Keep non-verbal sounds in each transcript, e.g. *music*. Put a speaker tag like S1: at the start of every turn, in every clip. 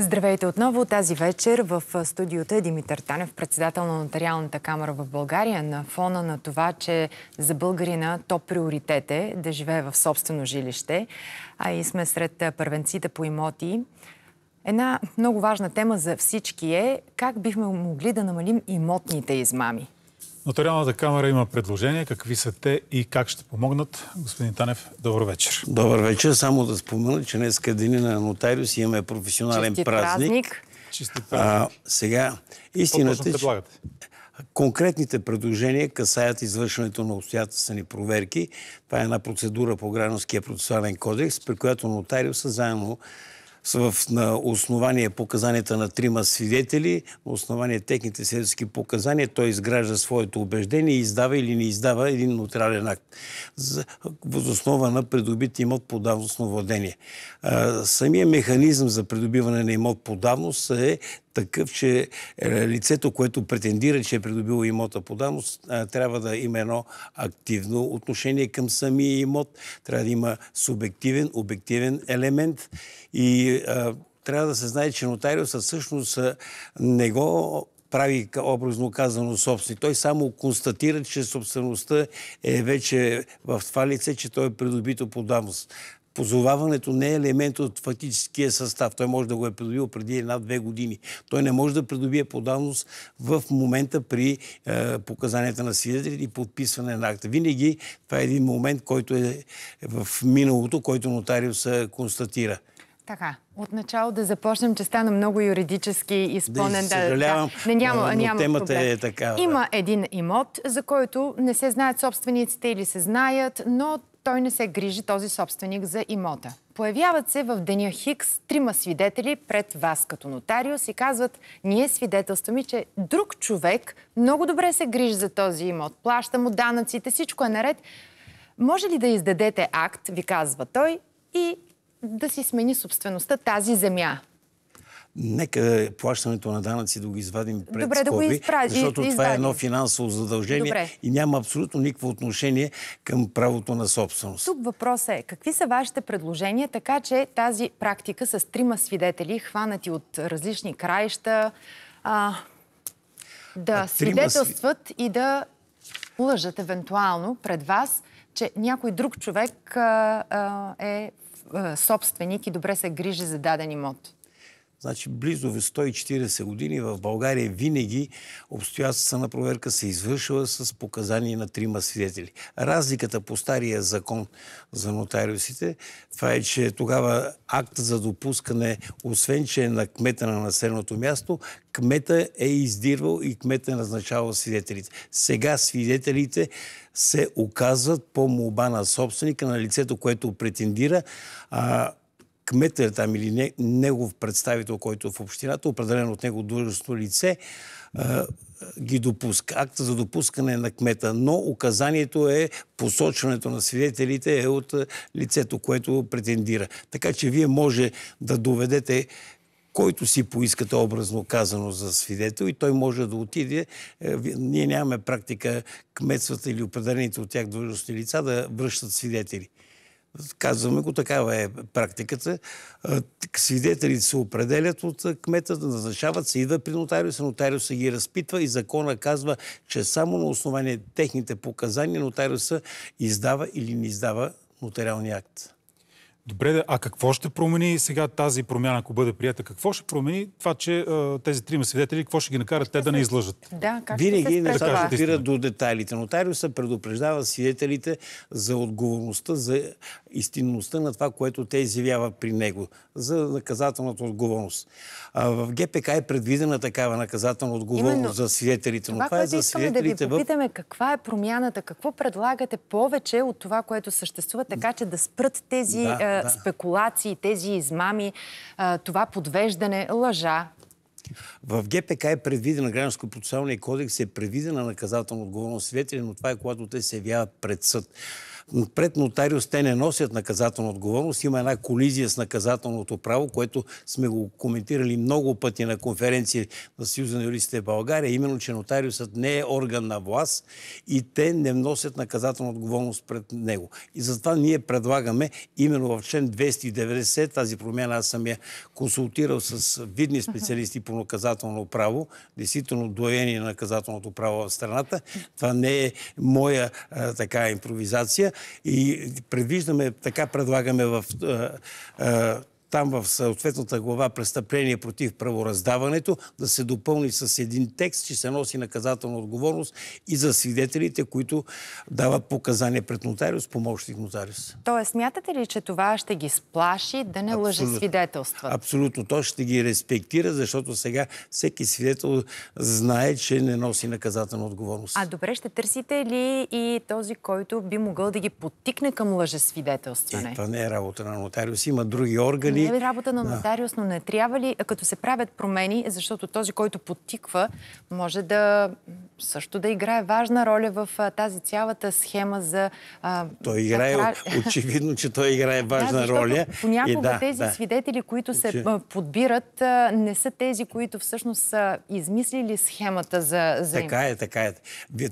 S1: Здравейте отново. Тази вечер в студиото е Димитър Танев, председател на Нотариалната камера в България, на фона на това, че за българина топ приоритет е да живее в собствено жилище, а и сме сред първенците по имоти. Една много важна тема за всички е как бихме могли да намалим имотните измами.
S2: Нотариалната камера има предложения. Какви са те и как ще помогнат? Господин Танев, добър вечер. Добър вечер. Само да спомена, че днес е деня на нотариус и имаме професионален Чисти празник.
S1: Чисти празник. А,
S2: сега, истината е, че... Конкретните предложения касаят извършването на обстоятелствени проверки. Това е една процедура по Гражданския процесуален кодекс, при която нотариуса заедно в, на основание показанията на трима свидетели, на основание техните свидетелски показания, той изгражда своето убеждение и издава или не издава един нотариален акт. възоснова на придобит имот по давностно владение. самия механизъм за придобиване на имот по давност е такъв, че е, лицето, което претендира, че е придобило имота по давност, е, трябва да има едно активно отношение към самия имот, трябва да има субективен, обективен елемент и е, трябва да се знае, че нотариусът всъщност не го прави образно казано собственик. Той само констатира, че собствеността е вече в това лице, че той е придобито по давност позоваването не е елемент от фактическия състав. Той може да го е придобил преди една-две години. Той не може да придобие подавност в момента при е, показанията на свидетели и подписване на акта. Винаги това е един момент, който е в миналото, който нотариус е, констатира.
S1: Така, отначало да започнем, че стана много юридически изпълнен. Да, съжалявам, да. Не, няма, но, няма темата е проблем. е такава. Има един имот, за който не се знаят собствениците или се знаят, но той не се грижи този собственик за имота. Появяват се в деня Хикс трима свидетели пред вас като нотариус и казват, ние свидетелстваме, че друг човек много добре се грижи за този имот, плаща му данъците, всичко е наред. Може ли да издадете акт, ви казва той, и да си смени собствеността тази земя?
S2: нека плащането на данъци да го извадим пред Добре, скоби, да го изпра... защото и, това извадим. е едно финансово задължение Добре. и няма абсолютно никакво отношение към правото на собственост.
S1: Тук въпросът е, какви са вашите предложения, така че тази практика с трима свидетели, хванати от различни краища, а, да а, свидетелстват сви... и да лъжат евентуално пред вас, че някой друг човек а, а, е собственик и добре се грижи за даден имот.
S2: Значи близо 140 години в България винаги обстоятелствата на проверка се извършва с показания на трима свидетели. Разликата по стария закон за нотариусите, това е, че тогава акт за допускане, освен че е на кмета на населеното място, кмета е издирвал и кмета е назначавал свидетелите. Сега свидетелите се оказват по молба на собственика, на лицето, което претендира, а кмета там или не, негов представител, който е в общината, определен от него длъжностно лице, а, ги допуска. Акта за допускане на кмета, но указанието е посочването на свидетелите е от лицето, което претендира. Така че вие може да доведете който си поискате образно казано за свидетел и той може да отиде. Е, ние нямаме практика кметствата или определените от тях длъжностни лица да връщат свидетели. Казваме го, такава е практиката. Свидетелите се определят от кмета, назначават се, идва при нотариуса, нотариуса ги разпитва и закона казва, че само на основание техните показания нотариуса издава или не издава нотариалния акт. Добре, а какво ще промени сега тази промяна, ако бъде прията? Какво ще промени това, че тези трима свидетели, какво ще ги накарат те да не излъжат?
S1: Да, как Винаги не се спира
S2: до детайлите. Нотариуса предупреждава свидетелите за отговорността, за истинността на това, което те изявяват при него, за наказателната отговорност. А, в ГПК е предвидена такава наказателна отговорност Именно, за свидетелите, но това, това е за свидетелите. Да ви попитаме
S1: в... каква е промяната, какво предлагате повече от това, което съществува, така че да спрат тези да е, да. спекулации, тези измами, това подвеждане, лъжа.
S2: В ГПК е предвидена гражданско-процесуалния кодекс, е предвидена наказателно отговорност свидетели, но това е когато те се явяват пред съд пред нотариус те не носят наказателна отговорност. Има една колизия с наказателното право, което сме го коментирали много пъти на конференции на Съюза на юристите в България, именно, че нотариусът не е орган на власт и те не носят наказателна отговорност пред него. И затова ние предлагаме именно в член 290 тази промяна. Аз съм я консултирал с видни специалисти по наказателно право, действително доение на наказателното право в страната. Това не е моя а, така импровизация и предвиждаме, така предлагаме в там в съответната глава престъпление против правораздаването, да се допълни с един текст, че се носи наказателна отговорност и за свидетелите, които дават показания пред нотариус, помощник нотариус.
S1: Тоест, смятате ли, че това ще ги сплаши да не лъже свидетелства?
S2: Абсолютно. То ще ги респектира, защото сега всеки свидетел знае, че не носи наказателна отговорност. А
S1: добре, ще търсите ли и този, който би могъл да ги подтикне
S2: към лъжесвидетелстване? Е, това не е работа на нотариус. Има други органи, Нали... Не нали, е работа на
S1: нотариус, но не трябва ли, като се правят промени, защото този, който потиква, може да също да играе важна роля в а, тази цялата схема за... А,
S2: той играе, за... *laughs* очевидно, че той играе важна да, роля. Понякога да, тези да.
S1: свидетели, които се че... подбират, а, не са тези, които всъщност са измислили схемата за, за Така
S2: им. е, така е.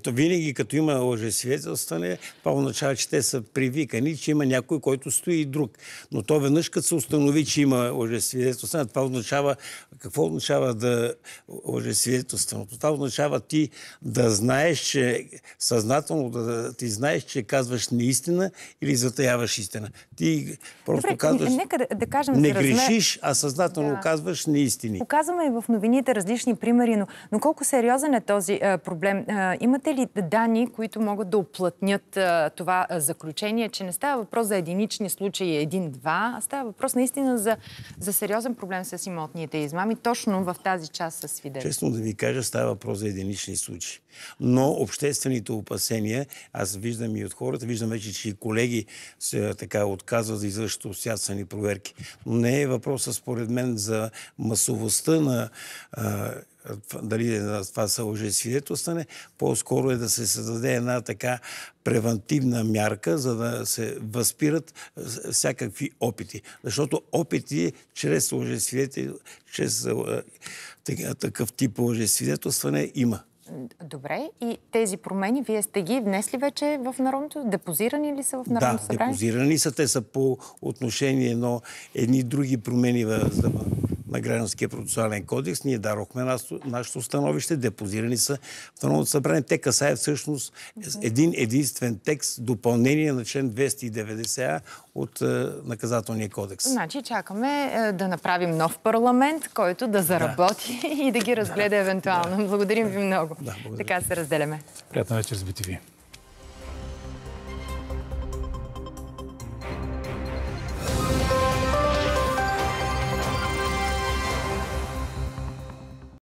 S2: Винаги, като има лъжесвидетелстване, това означава, че те са привикани, че има някой, който стои и друг. Но то веднъж, като се установи че има лъжесвидетелство. Това означава, какво означава да лъжесвидетелство? Това означава ти да знаеш, че съзнателно да ти знаеш, че казваш неистина или затаяваш истина. Ти просто Добре, казваш, нека
S1: да, да кажем, не грешиш,
S2: а съзнателно да. казваш неистини.
S1: Показваме и в новините различни примери, но, но колко сериозен е този а, проблем? А, имате ли данни, които могат да оплътнят а, това заключение, че не става въпрос за единични случаи, един-два, а става въпрос наистина наистина за, за сериозен проблем с имотните измами, точно в тази част със свидетели. Честно
S2: да ви кажа, става въпрос за единични случаи. Но обществените опасения, аз виждам и от хората, виждам вече, че и колеги се така отказват да извършат обстоятелствени проверки. Но не е въпросът, според мен, за масовостта на а, дали е това са лъжесвидетелстване, по-скоро е да се създаде една така превентивна мярка, за да се възпират е, всякакви опити. Защото опити чрез лъжесвидетел, чрез е, такъв тип лъжесвидетелстване има.
S1: Добре, и тези промени, вие сте ги внесли вече в Народното? Депозирани ли са в Народното събрание? Да,
S2: депозирани са. Те са по отношение на едни други промени в закона на Гражданския процесуален кодекс. Ние дарохме нашето становище, депозирани са в Народното събрание. Те касаят всъщност един единствен текст, допълнение на член 290а от е, наказателния кодекс.
S1: Значи чакаме е, да направим нов парламент, който да заработи да. *laughs* и да ги разгледа да. евентуално. Благодарим ви много. Така се разделяме.
S2: Приятна вечер с BTV.